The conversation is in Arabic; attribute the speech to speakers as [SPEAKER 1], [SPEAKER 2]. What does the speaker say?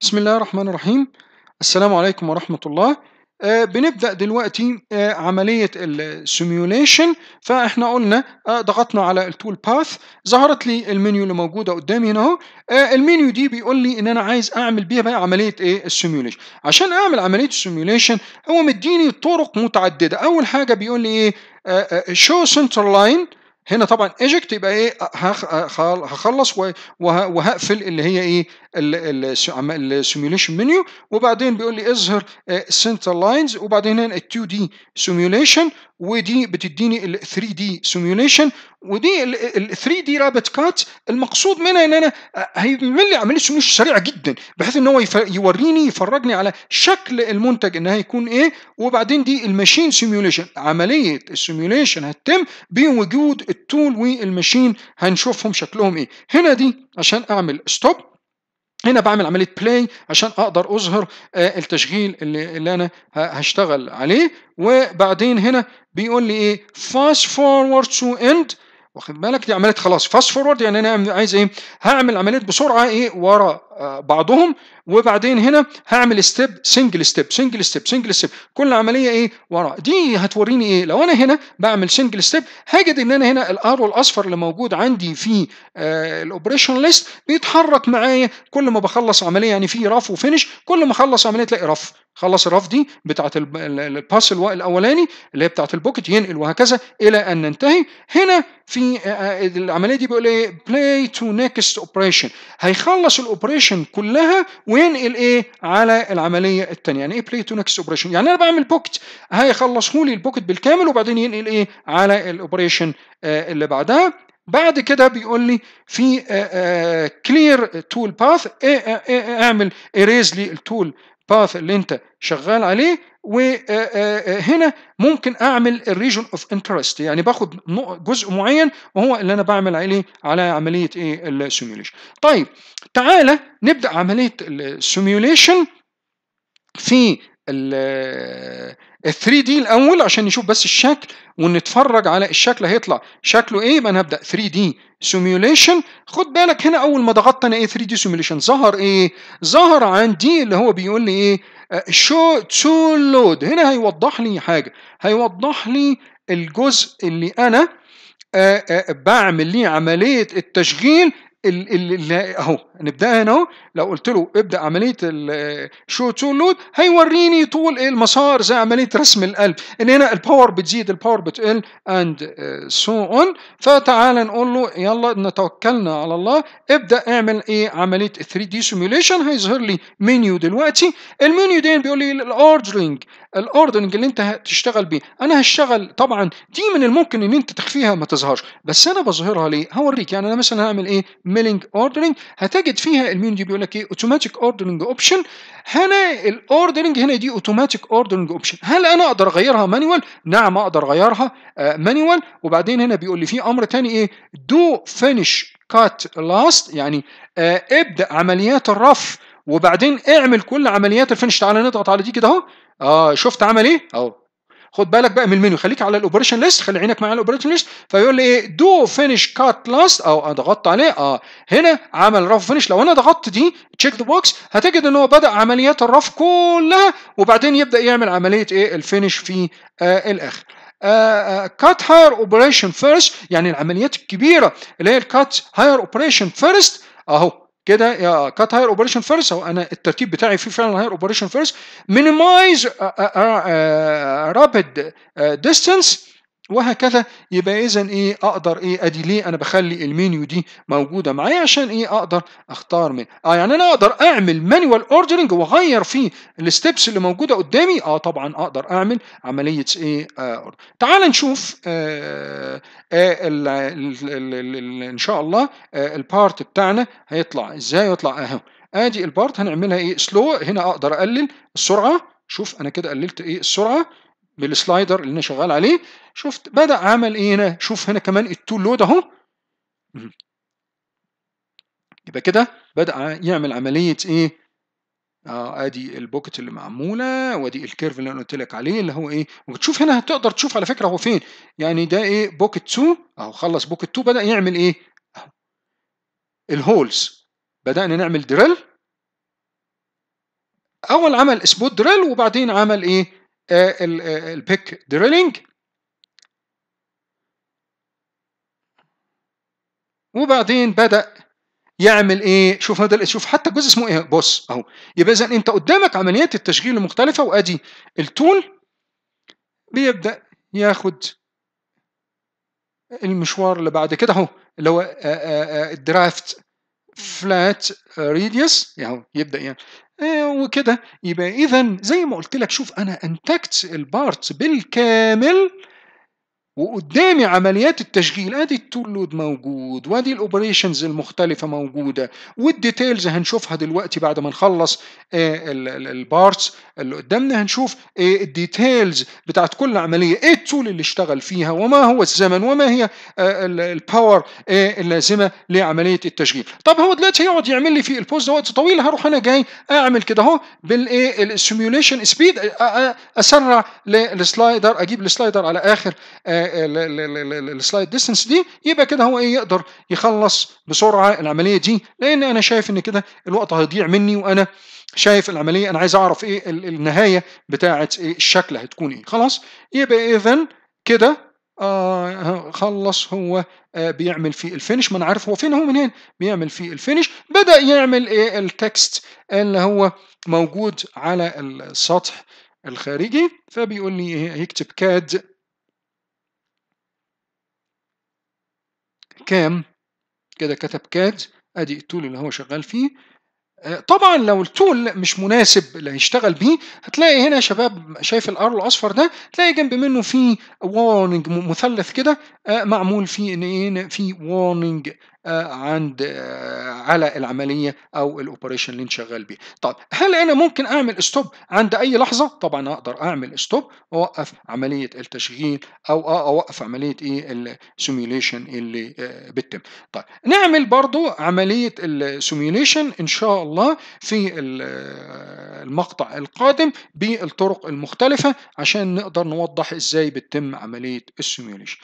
[SPEAKER 1] بسم الله الرحمن الرحيم السلام عليكم ورحمة الله بنبدأ دلوقتي عملية السيميوليشن فاحنا قلنا ضغطنا على التول باث ظهرت لي المنيو اللي موجودة قدامي هنا اهو المنيو دي بيقول لي ان انا عايز اعمل بيها بقى عملية ايه السيميوليشن عشان اعمل عملية السيميوليشن هو مديني طرق متعددة اول حاجة بيقول لي ايه شو سنتر لاين هنا طبعا ايجكت يبقى ايه هخلص وهقفل اللي هي ايه السيميوليشن منيو وبعدين بيقول لي اظهر سنتر آه، لاينز وبعدين هنا ال 2 دي سيميوليشن ودي بتديني ال 3 دي سيميوليشن ودي ال 3 دي رابت كات المقصود منها ان انا آه، هيعمل لي عمليه سيميوليشن سريعه جدا بحيث ان هو يوريني يفرجني على شكل المنتج ان هيكون ايه وبعدين دي الماشين سيميوليشن عمليه السيميوليشن هتتم بوجود التول والماشين هنشوفهم شكلهم ايه هنا دي عشان اعمل ستوب هنا بعمل عمليه بلاي عشان اقدر اظهر آه، التشغيل اللي, اللي انا هشتغل عليه وبعدين هنا بيقول لي ايه فاست فورورد تو اند واخد بالك دي عمليه خلاص فاست فورورد يعني انا عايز ايه هعمل عمليه بسرعه ايه ورا بعضهم وبعدين هنا هعمل ستيب سنجل ستيب سنجل ستيب سنجل ستيب كل عمليه ايه ورا دي هتوريني ايه لو انا هنا بعمل سنجل ستيب هجد ان انا هنا الارو الاصفر اللي موجود عندي في آه، الاوبريشن ليست بيتحرك معايا كل ما بخلص عمليه يعني في رف وفينش كل ما اخلص عمليه تلاقي رف خلص الرف دي بتاعت الباس الاولاني اللي هي بتاعت البوكت ينقل وهكذا الى ان ننتهي هنا في آه، آه، العمليه دي بيقول ايه بلاي تو نيكست اوبريشن هيخلص الاوبريشن الاوبريشن كلها وينقل ايه على العمليه الثانيه يعني ايه بلاي تو نكست اوبريشن يعني انا بعمل بوكت هيخلصه لي البوكت بالكامل وبعدين ينقل ايه على الاوبريشن آه، اللي بعدها بعد كده بيقول لي في كلير تول باث اعمل اريز للتول الباث اللي انت شغال عليه وهنا آه، آه، آه، ممكن اعمل الريجن اوف انترست يعني باخد جزء معين وهو اللي انا بعمل عليه على عمليه ايه السيميوليشن طيب تعالى نبدا عمليه السيميوليشن في ال 3 آه، دي الاول عشان نشوف بس الشكل ونتفرج على الشكل هيطلع شكله ايه يبقى انا هبدا 3 دي سيميوليشن خد بالك هنا اول ما ضغطت انا ايه 3 دي سيميوليشن ظهر ايه ظهر عندي اللي هو بيقول لي ايه شو تو لود هنا هيوضح لي حاجه هيوضح لي الجزء اللي انا آه، آه، بعمل ليه عمليه التشغيل اللي اهو نبدأ هنا اهو لو قلت له ابدأ عملية الشو تو لود هيوريني طول ايه المسار زي عملية رسم القلب ان هنا الباور بتزيد الباور بتقل اند سو اون فتعال نقول له يلا نتوكلنا على الله ابدأ اعمل ايه عملية 3 دي سيموليشن هيظهر لي منيو دلوقتي المنيو ده بيقول لي الاوردرنج الاوردرنج اللي انت هتشتغل بيه انا هشتغل طبعا دي من الممكن ان انت تخفيها ما تظهرش بس انا بظهرها ليه هوريك يعني انا مثلا هعمل ايه ميلينج اوردرنج هتجي تجد فيها المين دي بيقول لك ايه اوتوماتيك اوردرنج اوبشن هنا الاوردرنج هنا دي اوتوماتيك اوردرنج اوبشن هل انا اقدر اغيرها مانيوال نعم اقدر اغيرها مانيوال آه، وبعدين هنا بيقول لي في امر ثاني ايه دو فينش كات لاست يعني آه ابدا عمليات الرف وبعدين اعمل كل عمليات الفينش تعالى نضغط على دي كده اهو اه شفت عمل ايه اهو خد بالك بقى من المنيو خليك على الاوبريشن ليست خلي عينك معايا على الاوبريشن ليست فيقول لي ايه دو فينش كات لاست او ضغطت عليه اه هنا عمل رف فينش لو انا ضغطت دي تشيك ذا بوكس هتجد ان هو بدا عمليات الرف كلها وبعدين يبدا يعمل عمليه ايه الفينش في آه الاخر كات هاير اوبريشن فيرست يعني العمليات الكبيره اللي هي الكات هاير اوبريشن فيرست اهو كده يا كات هاير اوبريشن فيرست او انا الترتيب بتاعي فيه فعلا هاير اوبريشن فيرست مينيمايز رابيد ديستانس وهكذا يبقى اذا ايه اقدر ايه ادي ليه انا بخلي المنيو دي موجوده معايا عشان ايه اقدر اختار من اه يعني انا اقدر اعمل مانوال اوردرنج واغير فيه الستبس اللي موجوده قدامي اه طبعا اقدر اعمل عمليه ايه آه تعال نشوف آه آه الـ الـ الـ الـ ان شاء الله آه البارت بتاعنا هيطلع ازاي يطلع اهو ادي البارت هنعملها ايه سلو هنا اقدر اقلل السرعه شوف انا كده قللت ايه السرعه بالسلايدر اللي انا شغال عليه شفت بدا عمل ايه هنا شوف هنا كمان التول لود اهو يبقى كده بدا يعمل عمليه ايه اه ادي البوكت اللي معموله وادي الكيرف اللي انا قلت لك عليه اللي هو ايه وبتشوف هنا هتقدر تشوف على فكره هو فين يعني ده ايه بوكت 2 اهو خلص بوكت 2 بدا يعمل ايه اهو الهولز بدانا نعمل دريل اول عمل سبوت دريل وبعدين عمل ايه آه، البيك دريلينج آه، وبعدين بدأ يعمل ايه شوف هذا شوف حتى الجزء اسمه ايه بص اهو يبقى اذا انت قدامك عمليات التشغيل المختلفه وادي التول بيبدا ياخد المشوار اللي بعد كده اهو اللي هو آه، الدرافت فلات ريديوس يبدا يعني إيه، وكده يبقى اذا زي ما قلت لك شوف انا انتجت البارت بالكامل وقدامي عمليات التشغيل ادي التول لود موجود وادي الاوبريشنز المختلفه موجوده والديتيلز هنشوفها دلوقتي بعد ما نخلص آه، البارتس اللي قدامنا هنشوف آه، الديتيلز بتاعت كل عمليه ايه التول اللي اشتغل فيها وما هو الزمن وما هي آه، الباور اللازمه لعمليه التشغيل طب هو دلوقتي هيقعد يعمل لي في البوز ده وقت طويل هروح انا جاي اعمل كده اهو بالايه السيميوليشن سبيد اسرع للسلايدر اجيب السلايدر على اخر السلايد ديستنس دي يبقى كده هو ايه يقدر يخلص بسرعه العمليه دي لان انا شايف ان كده الوقت هيضيع مني وانا شايف العمليه انا عايز اعرف ايه النهايه بتاعه إيه، الشكل هتكون ايه خلاص يبقى اذا كده آه خلص هو آه بيعمل في الفينش ما انا عارف هو فين هو من هنا بيعمل في الفينش بدا يعمل ايه التكست اللي هو موجود على السطح الخارجي فبيقول لي هيكتب كاد كام كده كتب كات ادي التول اللي هو شغال فيه آه، طبعا لو التول مش مناسب اللي هيشتغل بيه هتلاقي هنا يا شباب شايف الار الاصفر ده تلاقي جنب منه في وارنينج مثلث كده آه، معمول فيه ان ايه في وارنينج آه، عند على العمليه او الاوبريشن اللي انت شغال بيه طب هل انا ممكن اعمل ستوب عند اي لحظه طبعا اقدر اعمل ستوب اوقف عمليه التشغيل او اوقف عمليه ايه السيميوليشن اللي بتتم طيب نعمل برضو عمليه السيميوليشن ان شاء الله في المقطع القادم بالطرق المختلفة عشان نقدر نوضح ازاي بتتم عملية السيميوليشن